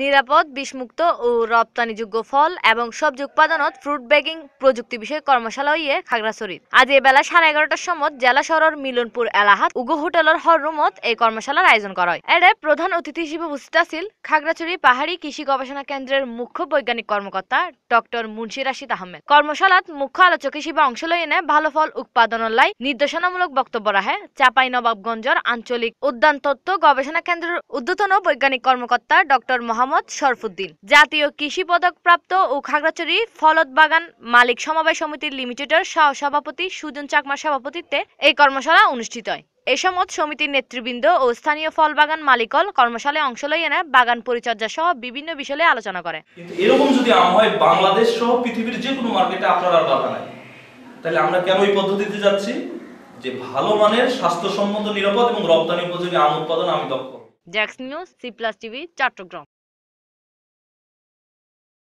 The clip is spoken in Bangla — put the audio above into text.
নিরাপদ বিষমুক্ত ও রপ্তানিযোগ্য ফল এবং সবজি উৎপাদনত ফ্রুট ব্যাগিং প্রযুক্তি বিষয়ে কর্মশালা হইয়ে খাগড়াছড়ি আজ এ বেলা সাড়ে এগারোটার সময় জেলা শহর মিলনপুর এলাহাত উগো হোটেলের হর রুমত এই কর্মশালার আয়োজন করা হয় এর প্রধান অতিথি হিসেবে উপস্থিত আছিল খাগড়াছড়ি পাহাড়ি কৃষি গবেষণা কেন্দ্রের মুখ্য বৈজ্ঞানিক কর্মকর্তা ডক্টর মুন্সি রাশিদ আহমেদ কর্মশালাত মুখ্য আলোচক হিসেবে অংশ লই এনে ভালো ফল উৎপাদনের লাই নির্দেশনামূলক বক্তব্য রাখে চাপাই নবাবগঞ্জের আঞ্চলিক উদ্যান তত্ত্ব গবেষণা কেন্দ্রের উদ্যতন বৈজ্ঞানিক কর্মকর্তা ডক্টর মহা মোহাম্মদ শরফুদ্দিন জাতীয় কৃষি পদক প্রাপ্ত ও খাগড়াছড়ি ফলত বাগান মালিক সমবায় সমিতির লিমিটেডের সহ সভাপতি সুজন চাকমার সভাপতিত্বে এই কর্মশালা অনুষ্ঠিত হয় এ সময় সমিতির নেতৃবৃন্দ ও স্থানীয় ফল বাগান মালিকল কর্মশালায় অংশ লই এনে বাগান পরিচর্যা সহ বিভিন্ন বিষয়ে আলোচনা করে এরকম যদি হয় বাংলাদেশ সহ পৃথিবীর যে কোনো মার্কেটে আপনার আর বাধা নাই তাহলে আমরা কেন এই পদ্ধতিতে যাচ্ছি যে ভালো মানের স্বাস্থ্যসম্মত নিরাপদ এবং রপ্তানি উপযোগী আম উৎপাদন আমি দক্ষ জ্যাক্স news C plus TV Chittagong